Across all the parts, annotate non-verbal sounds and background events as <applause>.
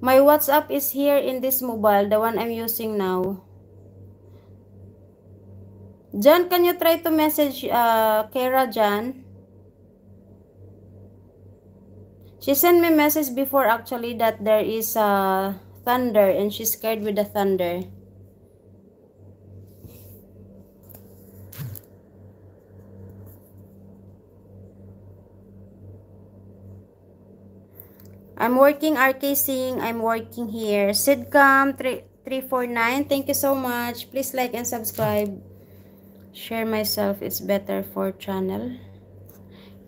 My WhatsApp is here in this mobile, the one I'm using now. John, can you try to message uh, Kara John? She sent me message before actually that there is a uh, thunder and she's scared with the thunder. I'm working RK Singh. I'm working here. Sidcom 349. Thank you so much. Please like and subscribe. Share myself. It's better for channel.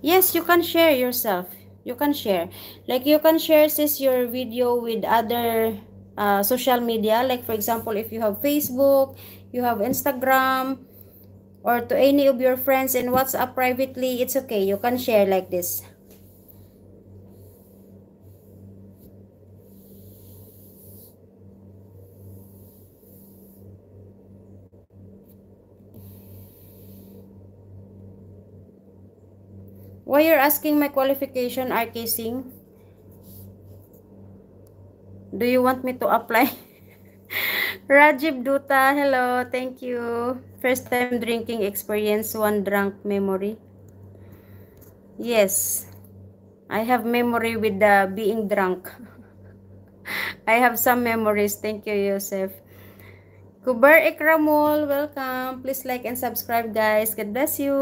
Yes, you can share yourself. You can share. Like you can share this your video with other uh, social media. Like for example, if you have Facebook, you have Instagram, or to any of your friends in WhatsApp privately, it's okay. You can share like this. Why you're asking my qualification, RK Singh? Do you want me to apply? <laughs> Rajib Duta, hello. Thank you. First time drinking experience, one drunk memory. Yes. I have memory with the being drunk. <laughs> I have some memories. Thank you, Yosef. Kubar Ikramul, welcome. Please like and subscribe, guys. God bless you.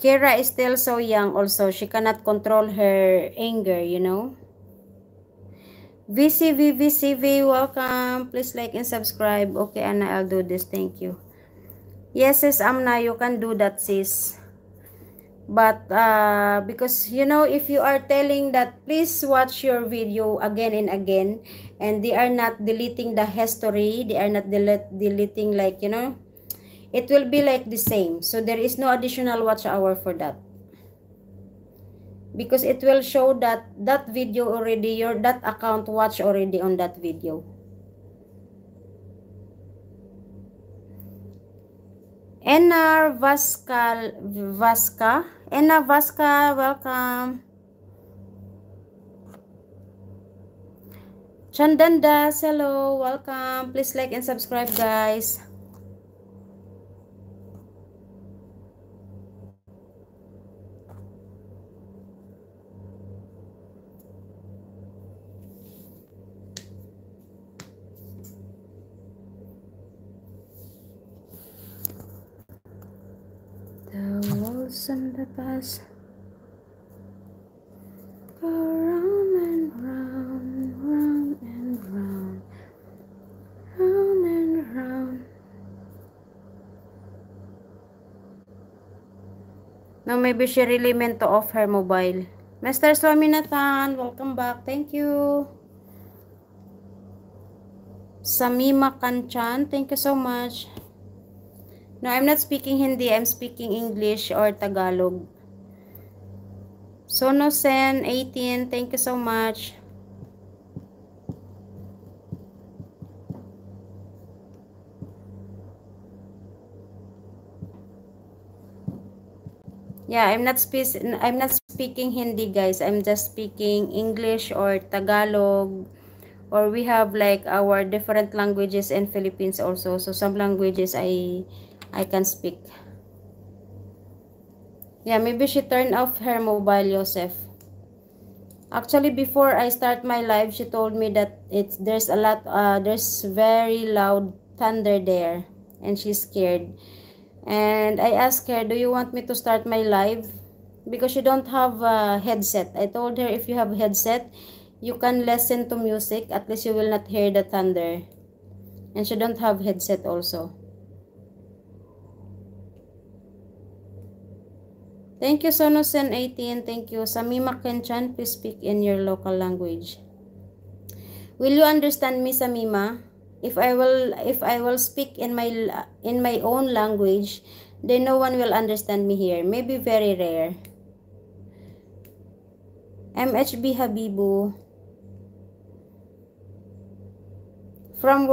Kira is still so young also. She cannot control her anger, you know. VCV, VCV, welcome. Please like and subscribe. Okay, Anna, I'll do this. Thank you. Yes, sis, Amna, you can do that, sis. But uh, because, you know, if you are telling that, please watch your video again and again. And they are not deleting the history. They are not del deleting like, you know, it will be like the same so there is no additional watch hour for that because it will show that that video already your that account watch already on that video Enar Vasca, Vasca Enar Vasca welcome Chandanda hello welcome please like and subscribe guys Thousand labas Go round and round Round and round Round and round Now maybe she really meant to off her mobile Mr. Swaminathan, welcome back. Thank you. Samima Kanchan, thank you so much. No, I'm not speaking Hindi. I'm speaking English or Tagalog. Sonosen, 18. Thank you so much. Yeah, I'm not spe I'm not speaking Hindi, guys. I'm just speaking English or Tagalog. Or we have like our different languages in Philippines also. So some languages I I can speak. Yeah, maybe she turned off her mobile, Joseph. Actually, before I start my live, she told me that it's there's a lot, uh, there's very loud thunder there. And she's scared. And I asked her, do you want me to start my live? Because she don't have a headset. I told her if you have headset, you can listen to music. At least you will not hear the thunder. And she don't have headset also. Thank you, Sonosen18. Thank you, Samima Kenchan. Please speak in your local language. Will you understand me, Samima? If I will, if I will speak in my in my own language, then no one will understand me here. Maybe very rare. MHB Habibu. From